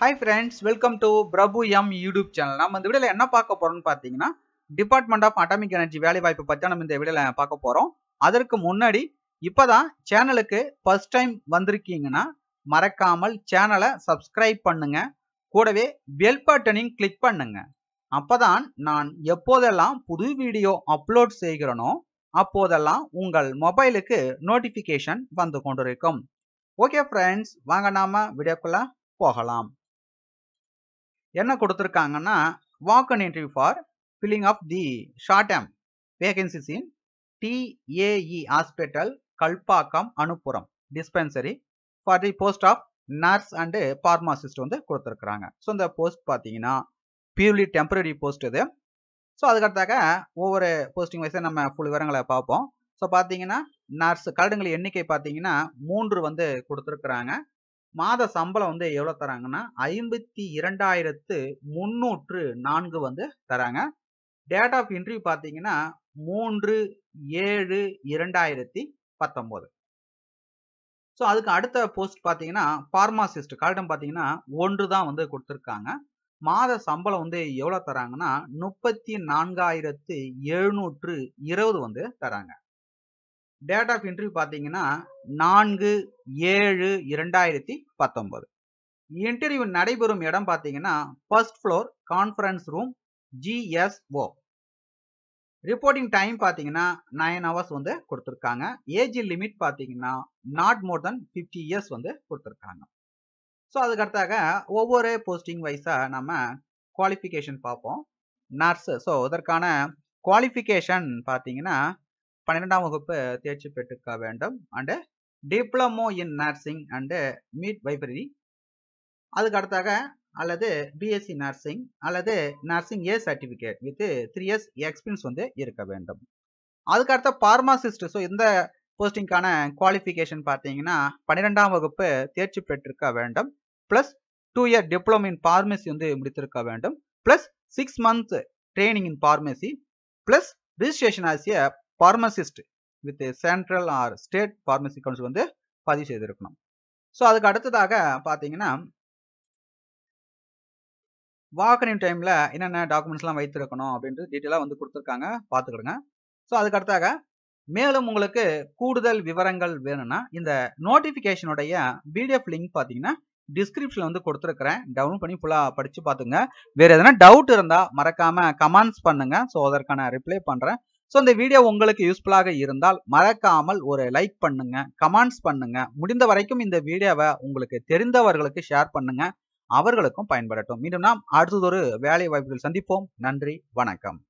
hi friends welcome to Prabhu M YouTube channel நம்ம இந்த வீடியோவில் என்ன பார்க்க போகிறோம்னு பார்த்தீங்கன்னா டிபார்ட்மெண்ட் ஆஃப் அட்டாமிக் எனர்ஜி வேலை வாய்ப்பு பற்றி நம்ம இந்த வீடியோவில் பார்க்க போகிறோம் அதற்கு முன்னாடி இப்போ தான் சேனலுக்கு ஃபர்ஸ்ட் டைம் வந்திருக்கீங்கன்னா மறக்காமல் சேனலை சப்ஸ்கிரைப் பண்ணுங்க கூடவே பெல் பட்டனையும் கிளிக் பண்ணுங்க தான் நான் எப்போதெல்லாம் புது வீடியோ அப்லோட் செய்கிறனோ அப்போதெல்லாம் உங்கள் மொபைலுக்கு நோட்டிஃபிகேஷன் வந்து கொண்டிருக்கும் ஓகே ஃப்ரெண்ட்ஸ் வாங்க நாம வீடியோக்குள்ளே போகலாம் என்ன கொடுத்துருக்காங்கன்னா walk and interview for filling of the short term vacancies in DAE hospital Kalpakkam Anupuram dispensary for the post of nurse and pharmacist வந்து கொடுத்துருக்குறாங்க ஸோ இந்த போஸ்ட் பார்த்தீங்கன்னா பியூர்லி டெம்பரரி போஸ்ட் இது ஸோ அதுக்கடுத்தாக ஒவ்வொரு போஸ்டிங் வைஸாக நம்ம ஃபுல் விவரங்களை பார்ப்போம் ஸோ பார்த்தீங்கன்னா நர்ஸ் கரடுங்களை எண்ணிக்கை பார்த்தீங்கன்னா மூன்று வந்து கொடுத்துருக்குறாங்க மாத சம்பளம் வந்து எவ்வளோ தராங்கன்னா ஐம்பத்தி இரண்டாயிரத்து முன்னூற்று நான்கு வந்து தராங்க டேட் ஆஃப் இன்ட்ரி பார்த்தீங்கன்னா மூன்று ஏழு இரண்டாயிரத்தி பத்தொம்போது ஸோ அதுக்கு அடுத்த போஸ்ட் பார்த்தீங்கன்னா ஃபார்மாசிஸ்ட் கால்டம் பார்த்தீங்கன்னா ஒன்று தான் வந்து கொடுத்துருக்காங்க மாத சம்பளம் வந்து எவ்வளோ தராங்கன்னா முப்பத்தி நான்காயிரத்து எழுநூற்று இருபது வந்து தராங்க டேட் ஆஃப் இன்டர்வியூ பார்த்தீங்கன்னா நான்கு ஏழு இரண்டாயிரத்தி பத்தொன்பது இன்டர்வியூ நடைபெறும் இடம் பார்த்தீங்கன்னா first floor conference room GSO reporting time பார்த்தீங்கன்னா நைன் ஹவர்ஸ் வந்து கொடுத்துருக்காங்க ஏஜ் லிமிட் பார்த்தீங்கன்னா not more than fifty years வந்து கொடுத்துருக்காங்க ஸோ அதுக்கடுத்தாக ஒவ்வொரு போஸ்டிங் வைஸாக நம்ம குவாலிஃபிகேஷன் பார்ப்போம் நர்ஸு ஸோ இதற்கான குவாலிஃபிகேஷன் பார்த்தீங்கன்னா பன்னிரெண்டாம் வகுப்பு தேர்ச்சி பெற்றுக்க வேண்டும் and diploma in nursing and midwifery அதுக்கு அடுத்தாக அல்லது பிஎஸ்சி நர்சிங் அல்லது nursing A certificate with three years experience வந்து இருக்க வேண்டும் அதுக்கடுத்த பார்மாசிஸ்ட் ஸோ இந்த போஸ்டிங்கான குவாலிஃபிகேஷன் பார்த்தீங்கன்னா பன்னிரெண்டாம் வகுப்பு தேர்ச்சி பெற்றிருக்க வேண்டும் plus two year diploma in pharmacy வந்து முடித்திருக்க வேண்டும் plus six month training in pharmacy plus registration as a pharmacist with central or state pharmacy council வந்து பதிவு செய்திருக்கணும் ஸோ அதுக்கு அடுத்ததாக பார்த்தீங்கன்னா வாக்கனிங் டைமில் என்னென்ன டாக்குமெண்ட்ஸ்லாம் வைத்திருக்கணும் அப்படின்றது டீட்டெயிலாக வந்து கொடுத்துருக்காங்க பார்த்துக்கிடுங்க ஸோ அதுக்கு அடுத்தாக மேலும் உங்களுக்கு கூடுதல் விவரங்கள் வேணும்னா இந்த நோட்டிஃபிகேஷனுடைய பிடிஎஃப் லிங்க் பார்த்தீங்கன்னா டிஸ்கிரிப்ஷனில் வந்து கொடுத்துருக்குறேன் டவுன்லோட் பண்ணி ஃபுல்லாக படித்து பார்த்துங்க வேறு எதனா டவுட் இருந்தால் மறக்காமல் கமெண்ட்ஸ் பண்ணுங்கள் ஸோ அதற்கான ரிப்ளை பண்ணுறேன் ஸோ இந்த வீடியோ உங்களுக்கு யூஸ்ஃபுல்லாக இருந்தால் மறக்காமல் ஒரு லைக் பண்ணுங்க கமெண்ட்ஸ் பண்ணுங்க முடிந்த வரைக்கும் இந்த வீடியோவை உங்களுக்கு தெரிந்தவர்களுக்கு ஷேர் பண்ணுங்க அவர்களுக்கும் பயன்படட்டும் மீண்டும் நாம் அடுத்ததொரு வேலை வாய்ப்புகள் சந்திப்போம் நன்றி வணக்கம்